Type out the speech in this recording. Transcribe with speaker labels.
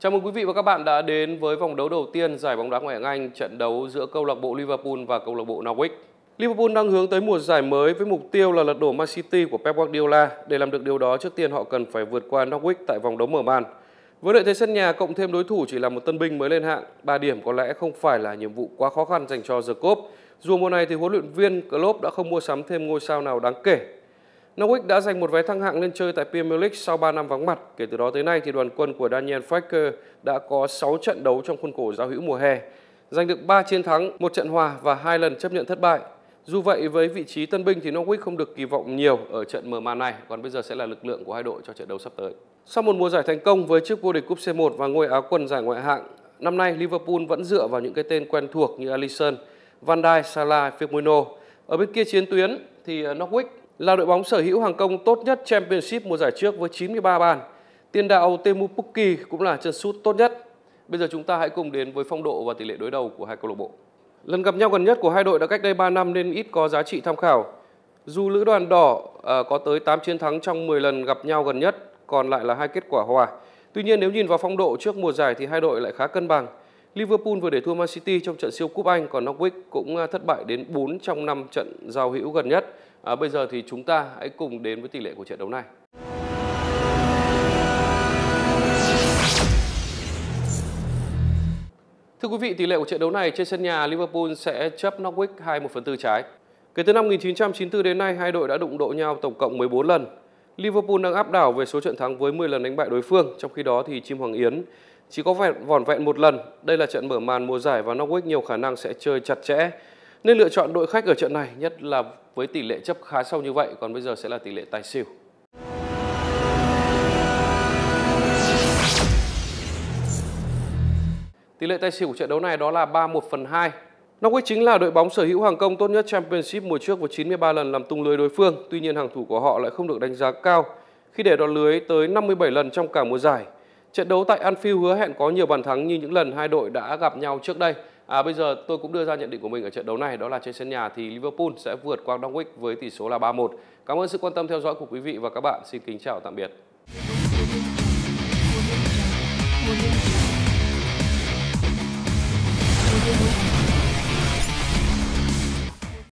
Speaker 1: Chào mừng quý vị và các bạn đã đến với vòng đấu đầu tiên giải bóng đá ngoại hạng Anh, trận đấu giữa câu lạc bộ Liverpool và câu lạc bộ Norwich. Liverpool đang hướng tới mùa giải mới với mục tiêu là lật đổ Man City của Pep Guardiola. Để làm được điều đó, trước tiên họ cần phải vượt qua Norwich tại vòng đấu mở màn. Với lợi thế sân nhà cộng thêm đối thủ chỉ là một tân binh mới lên hạng, 3 điểm có lẽ không phải là nhiệm vụ quá khó khăn dành cho The Cop. Dù mùa này thì huấn luyện viên Klopp đã không mua sắm thêm ngôi sao nào đáng kể Norwich đã giành một vé thăng hạng lên chơi tại Premier League sau 3 năm vắng mặt. Kể từ đó tới nay thì đoàn quân của Daniel Farker đã có 6 trận đấu trong khuôn khổ giao hữu mùa hè, giành được 3 chiến thắng, một trận hòa và hai lần chấp nhận thất bại. Dù vậy với vị trí tân binh thì Norwich không được kỳ vọng nhiều ở trận mở màn này, còn bây giờ sẽ là lực lượng của hai đội cho trận đấu sắp tới. Sau một mùa giải thành công với chức vô địch cúp C1 và ngôi áo quần giải ngoại hạng, năm nay Liverpool vẫn dựa vào những cái tên quen thuộc như Alisson, Van Dijk, Salah, Firmino. Ở bên kia chiến tuyến thì ờ, Norwich là đội bóng sở hữu hàng công tốt nhất Championship mùa giải trước với 93 bàn. Tiền đạo Temu Pukki cũng là chân sút tốt nhất. Bây giờ chúng ta hãy cùng đến với phong độ và tỷ lệ đối đầu của hai câu lạc bộ. Lần gặp nhau gần nhất của hai đội đã cách đây 3 năm nên ít có giá trị tham khảo. Dù lữ đoàn đỏ à, có tới 8 chiến thắng trong 10 lần gặp nhau gần nhất, còn lại là hai kết quả hòa. Tuy nhiên nếu nhìn vào phong độ trước mùa giải thì hai đội lại khá cân bằng. Liverpool vừa để thua Man City trong trận siêu cúp Anh, còn Norwich cũng à, thất bại đến 4 trong 5 trận giao hữu gần nhất. À, bây giờ thì chúng ta hãy cùng đến với tỷ lệ của trận đấu này. Thưa quý vị, tỷ lệ của trận đấu này trên sân nhà Liverpool sẽ chấp Norwich 2 1 phần tư trái. Kể từ năm 1994 đến nay, hai đội đã đụng độ nhau tổng cộng 14 lần. Liverpool đang áp đảo về số trận thắng với 10 lần đánh bại đối phương, trong khi đó thì Chim Hoàng Yến chỉ có vẹn vỏn vẹn một lần. Đây là trận mở màn mùa giải và Norwich nhiều khả năng sẽ chơi chặt chẽ nên lựa chọn đội khách ở trận này, nhất là với tỷ lệ chấp khá sâu như vậy, còn bây giờ sẽ là tỷ lệ tài xỉu. Tỷ lệ tài xỉu của trận đấu này đó là 3-1 phần 2. Norwich chính là đội bóng sở hữu hàng công tốt nhất Championship mùa trước với 93 lần làm tung lưới đối phương. Tuy nhiên hàng thủ của họ lại không được đánh giá cao khi để đọt lưới tới 57 lần trong cả mùa giải. Trận đấu tại Anfield hứa hẹn có nhiều bàn thắng như những lần hai đội đã gặp nhau trước đây. À, bây giờ tôi cũng đưa ra nhận định của mình ở trận đấu này đó là trên sân nhà thì Liverpool sẽ vượt qua Norwich với tỷ số là 3-1. Cảm ơn sự quan tâm theo dõi của quý vị và các bạn. Xin kính chào tạm biệt.